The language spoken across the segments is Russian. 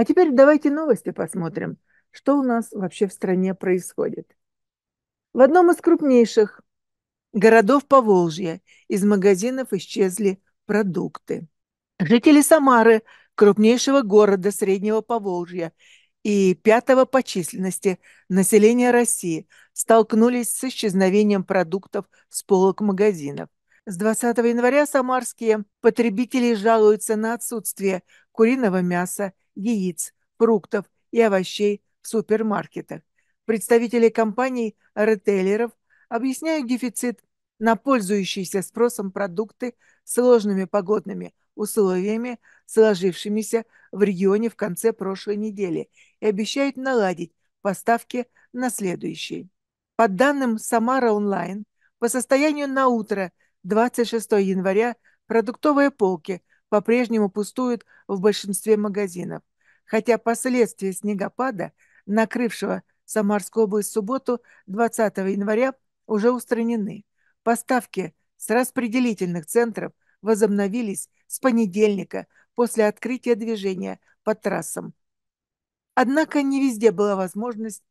А теперь давайте новости посмотрим, что у нас вообще в стране происходит. В одном из крупнейших городов Поволжья из магазинов исчезли продукты. Жители Самары, крупнейшего города Среднего Поволжья и пятого по численности населения России, столкнулись с исчезновением продуктов с полок магазинов. С 20 января самарские потребители жалуются на отсутствие куриного мяса яиц, фруктов и овощей в супермаркетах. Представители компаний-ретейлеров объясняют дефицит на пользующиеся спросом продукты сложными погодными условиями, сложившимися в регионе в конце прошлой недели, и обещают наладить поставки на следующий. По данным Самара онлайн, по состоянию на утро 26 января продуктовые полки по-прежнему пустуют в большинстве магазинов хотя последствия снегопада, накрывшего Самарскую область в субботу 20 января, уже устранены. Поставки с распределительных центров возобновились с понедельника после открытия движения по трассам. Однако не везде была возможность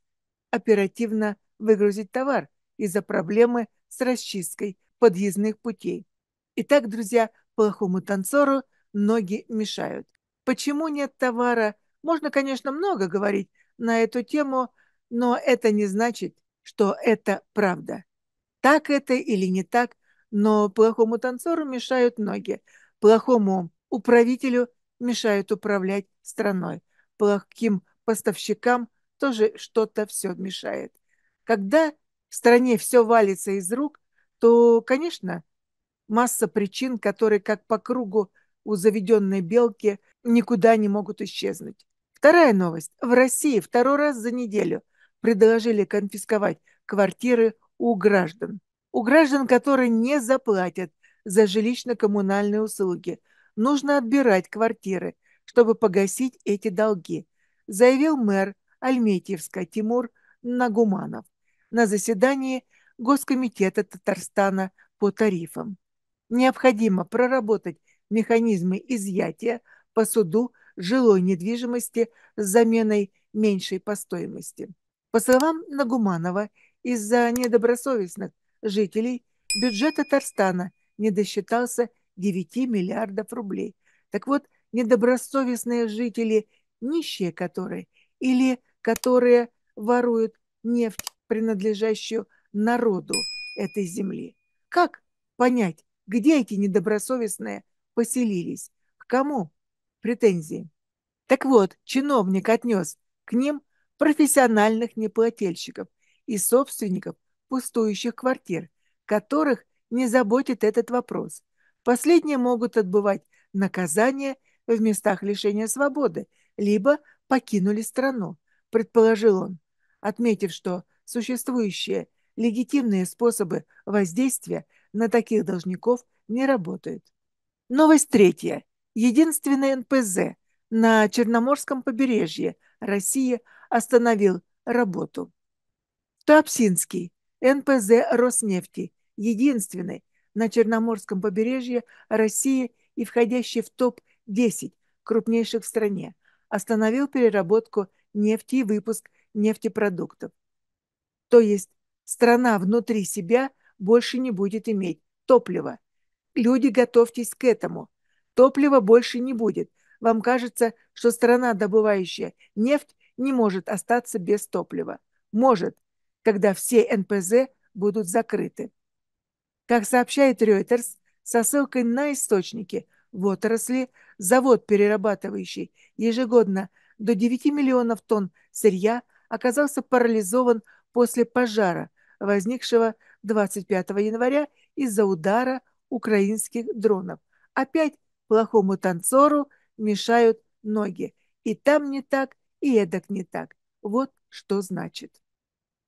оперативно выгрузить товар из-за проблемы с расчисткой подъездных путей. Итак, друзья, плохому танцору ноги мешают. Почему нет товара – можно, конечно, много говорить на эту тему, но это не значит, что это правда. Так это или не так, но плохому танцору мешают ноги, плохому управителю мешают управлять страной, плохим поставщикам тоже что-то все мешает. Когда в стране все валится из рук, то, конечно, масса причин, которые как по кругу у заведенной белки никуда не могут исчезнуть. Вторая новость. В России второй раз за неделю предложили конфисковать квартиры у граждан. У граждан, которые не заплатят за жилищно-коммунальные услуги, нужно отбирать квартиры, чтобы погасить эти долги, заявил мэр Альметьевска Тимур Нагуманов на заседании Госкомитета Татарстана по тарифам. Необходимо проработать механизмы изъятия по суду жилой недвижимости с заменой меньшей по стоимости. По словам Нагуманова, из-за недобросовестных жителей бюджет Татарстана не досчитался 9 миллиардов рублей. Так вот, недобросовестные жители, нищие которые или которые воруют нефть, принадлежащую народу этой земли. Как понять, где эти недобросовестные поселились, к кому претензии. Так вот, чиновник отнес к ним профессиональных неплательщиков и собственников пустующих квартир, которых не заботит этот вопрос. Последние могут отбывать наказание в местах лишения свободы, либо покинули страну, предположил он, отметив, что существующие легитимные способы воздействия на таких должников не работают. Новость третья. Единственный НПЗ на Черноморском побережье России остановил работу. Туапсинский, НПЗ Роснефти, единственный на Черноморском побережье России и входящий в топ-10 крупнейших в стране, остановил переработку нефти и выпуск нефтепродуктов. То есть страна внутри себя больше не будет иметь топлива. Люди, готовьтесь к этому. Топлива больше не будет. Вам кажется, что страна, добывающая нефть, не может остаться без топлива. Может, когда все НПЗ будут закрыты. Как сообщает Reuters, со ссылкой на источники в отрасли, завод, перерабатывающий ежегодно до 9 миллионов тонн сырья, оказался парализован после пожара, возникшего 25 января из-за удара украинских дронов. Опять плохому танцору мешают ноги. И там не так, и эдак не так. Вот что значит.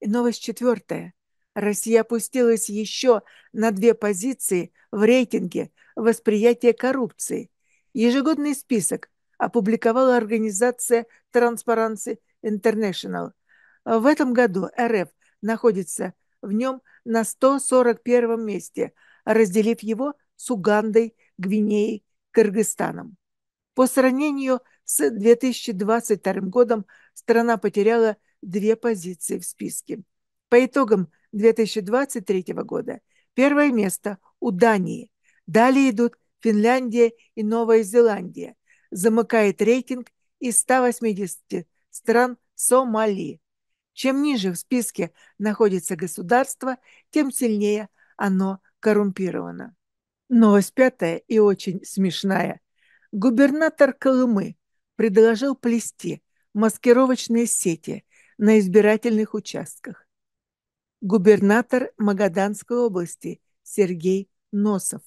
И новость четвертая. Россия опустилась еще на две позиции в рейтинге восприятия коррупции. Ежегодный список опубликовала организация Transparency International. В этом году РФ находится в нем на 141 месте, разделив его с Угандой, Гвинеей Кыргызстаном. По сравнению с 2022 годом страна потеряла две позиции в списке. По итогам 2023 года первое место у Дании. Далее идут Финляндия и Новая Зеландия. Замыкает рейтинг из 180 стран Сомали. Чем ниже в списке находится государство, тем сильнее оно коррумпировано. Новость пятая и очень смешная. Губернатор Колымы предложил плести маскировочные сети на избирательных участках. Губернатор Магаданской области Сергей Носов.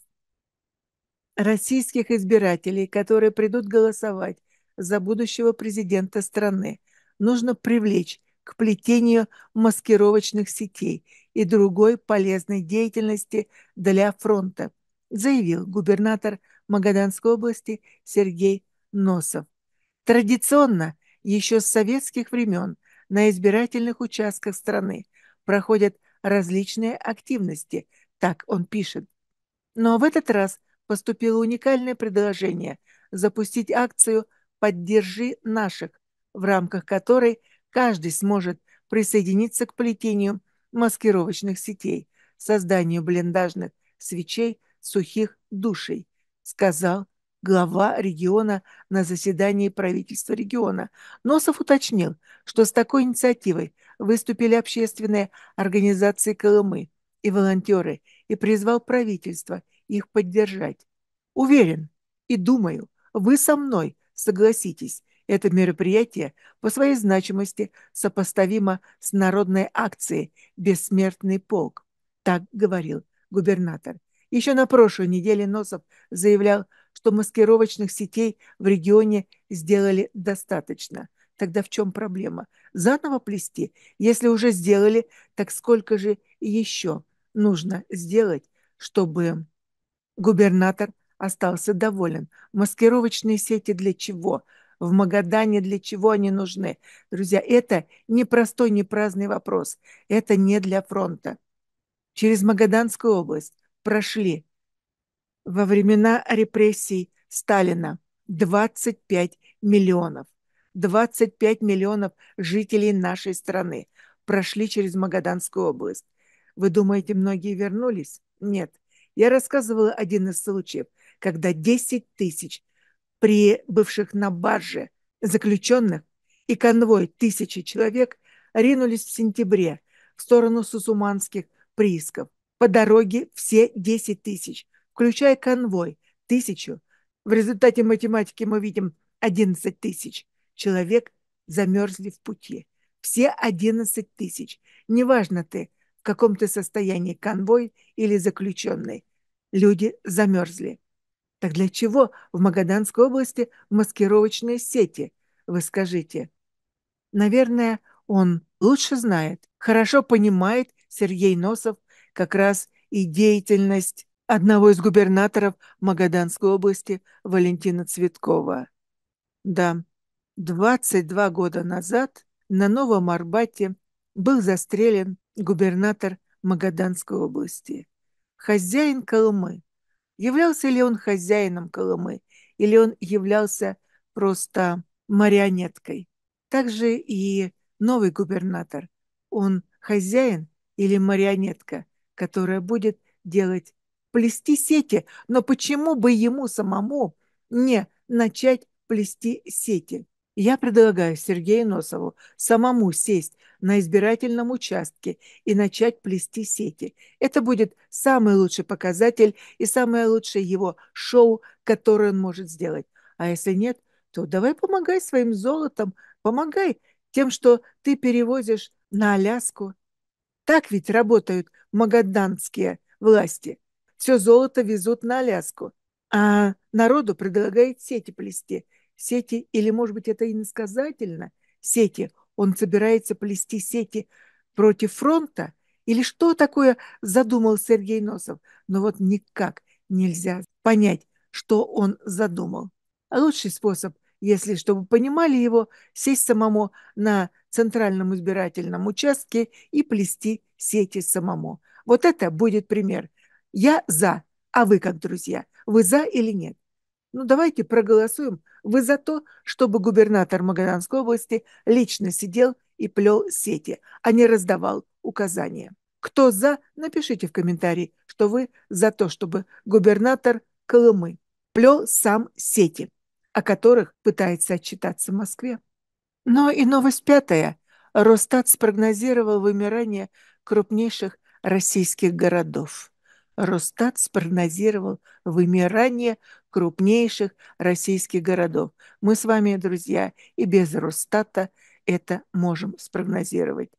Российских избирателей, которые придут голосовать за будущего президента страны, нужно привлечь к плетению маскировочных сетей и другой полезной деятельности для фронта – заявил губернатор Магаданской области Сергей Носов. Традиционно, еще с советских времен, на избирательных участках страны проходят различные активности, так он пишет. Но в этот раз поступило уникальное предложение запустить акцию «Поддержи наших», в рамках которой каждый сможет присоединиться к плетению маскировочных сетей, созданию блиндажных свечей – сухих душей, сказал глава региона на заседании правительства региона. Носов уточнил, что с такой инициативой выступили общественные организации Колымы и волонтеры и призвал правительство их поддержать. Уверен и думаю, вы со мной согласитесь, это мероприятие по своей значимости сопоставимо с народной акцией «Бессмертный полк», так говорил губернатор. Еще на прошлой неделе Носов заявлял, что маскировочных сетей в регионе сделали достаточно. Тогда в чем проблема? Заново плести? Если уже сделали, так сколько же еще нужно сделать, чтобы губернатор остался доволен? Маскировочные сети для чего? в Магадане, для чего они нужны. Друзья, это не простой, не праздный вопрос. Это не для фронта. Через Магаданскую область прошли во времена репрессий Сталина 25 миллионов. 25 миллионов жителей нашей страны прошли через Магаданскую область. Вы думаете, многие вернулись? Нет. Я рассказывала один из случаев, когда 10 тысяч прибывших на барже заключенных и конвой тысячи человек ринулись в сентябре в сторону сусуманских приисков по дороге все 10 тысяч, включая конвой, тысячу. В результате математики мы видим 11 тысяч. Человек замерзли в пути. Все 11 тысяч. Неважно ты, в каком ты состоянии, конвой или заключенный. Люди замерзли. Так для чего в Магаданской области маскировочные сети? Вы скажите. Наверное, он лучше знает, хорошо понимает Сергей Носов как раз и деятельность одного из губернаторов Магаданской области Валентина Цветкова. Да, 22 года назад на Новом Арбате был застрелен губернатор Магаданской области. Хозяин Колымы. Являлся ли он хозяином Колымы или он являлся просто марионеткой? Также и новый губернатор. Он хозяин или марионетка – которая будет делать, плести сети. Но почему бы ему самому не начать плести сети? Я предлагаю Сергею Носову самому сесть на избирательном участке и начать плести сети. Это будет самый лучший показатель и самое лучшее его шоу, которое он может сделать. А если нет, то давай помогай своим золотом, помогай тем, что ты перевозишь на Аляску. Так ведь работают магаданские власти. Все золото везут на Аляску, а народу предлагают сети плести. Сети, или, может быть, это и иносказательно, сети. Он собирается плести сети против фронта, или что такое задумал Сергей Носов? Но вот никак нельзя понять, что он задумал. лучший способ если, чтобы понимали его, сесть самому на центральном избирательном участке и плести сети самому. Вот это будет пример. Я за, а вы как друзья? Вы за или нет? Ну, давайте проголосуем. Вы за то, чтобы губернатор Магаданской области лично сидел и плел сети, а не раздавал указания. Кто за, напишите в комментарии, что вы за то, чтобы губернатор Колымы плел сам сети о которых пытается отчитаться в Москве. Но и новость пятая. Росстат спрогнозировал вымирание крупнейших российских городов. Росстат спрогнозировал вымирание крупнейших российских городов. Мы с вами, друзья, и без Росстата это можем спрогнозировать.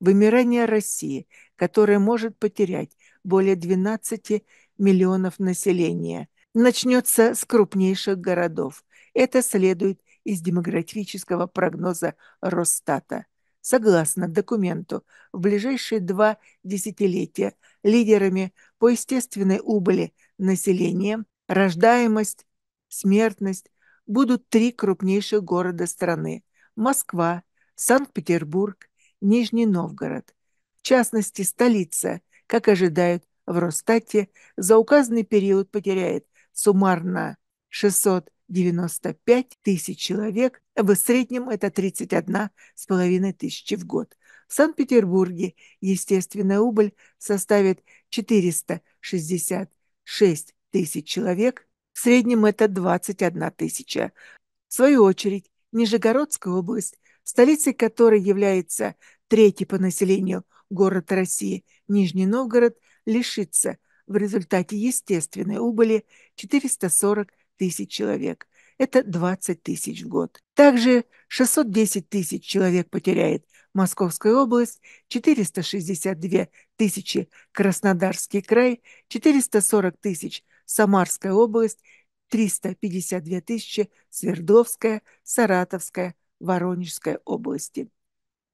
Вымирание России, которое может потерять более 12 миллионов населения, начнется с крупнейших городов. Это следует из демографического прогноза Росстата. Согласно документу, в ближайшие два десятилетия лидерами по естественной убыли населения рождаемость, смертность будут три крупнейших города страны – Москва, Санкт-Петербург, Нижний Новгород. В частности, столица, как ожидают в Росстате, за указанный период потеряет суммарно 600 95 тысяч человек, в среднем это 31 с половиной тысячи в год. В Санкт-Петербурге естественная убыль составит 466 тысяч человек, в среднем это 21 тысяча. В свою очередь, Нижегородская область, столицей которой является третий по населению город России Нижний Новгород, лишится в результате естественной убыли 440 тысяч человек. Это 20 тысяч в год. Также 610 тысяч человек потеряет Московская область, 462 тысячи Краснодарский край, 440 тысяч Самарская область, 352 тысячи Свердловская, Саратовская, Воронежская области.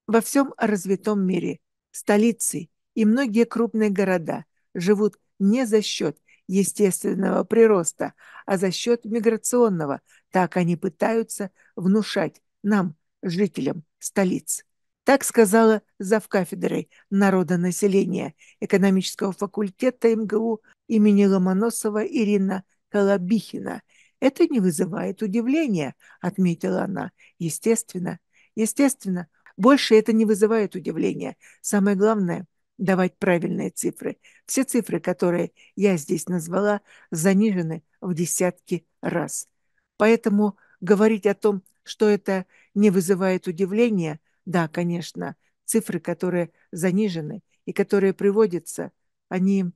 Во всем развитом мире столицы и многие крупные города живут не за счет естественного прироста, а за счет миграционного. Так они пытаются внушать нам, жителям столиц. Так сказала завкафедрой народонаселения экономического факультета МГУ имени Ломоносова Ирина Колобихина. Это не вызывает удивления, отметила она. Естественно, естественно, больше это не вызывает удивления. Самое главное – давать правильные цифры. Все цифры, которые я здесь назвала, занижены в десятки раз. Поэтому говорить о том, что это не вызывает удивления, да, конечно, цифры, которые занижены и которые приводятся, они,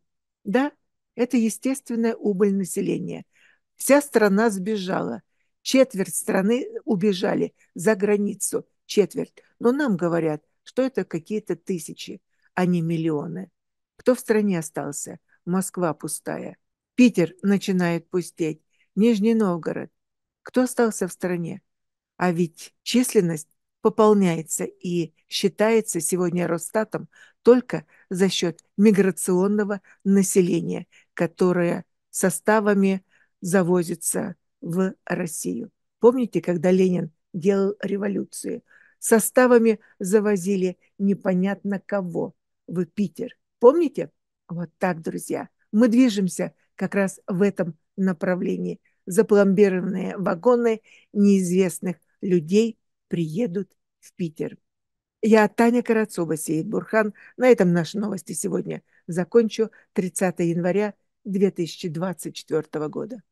да, это естественная убыль населения. Вся страна сбежала, четверть страны убежали за границу, четверть. Но нам говорят, что это какие-то тысячи а не миллионы. Кто в стране остался? Москва пустая. Питер начинает пустеть. Нижний Новгород. Кто остался в стране? А ведь численность пополняется и считается сегодня Росстатом только за счет миграционного населения, которое составами завозится в Россию. Помните, когда Ленин делал революцию? Составами завозили непонятно кого в Питер. Помните? Вот так, друзья. Мы движемся как раз в этом направлении. Запломбированные вагоны неизвестных людей приедут в Питер. Я Таня Карацова, Сеид Бурхан. На этом наши новости сегодня закончу. 30 января 2024 года.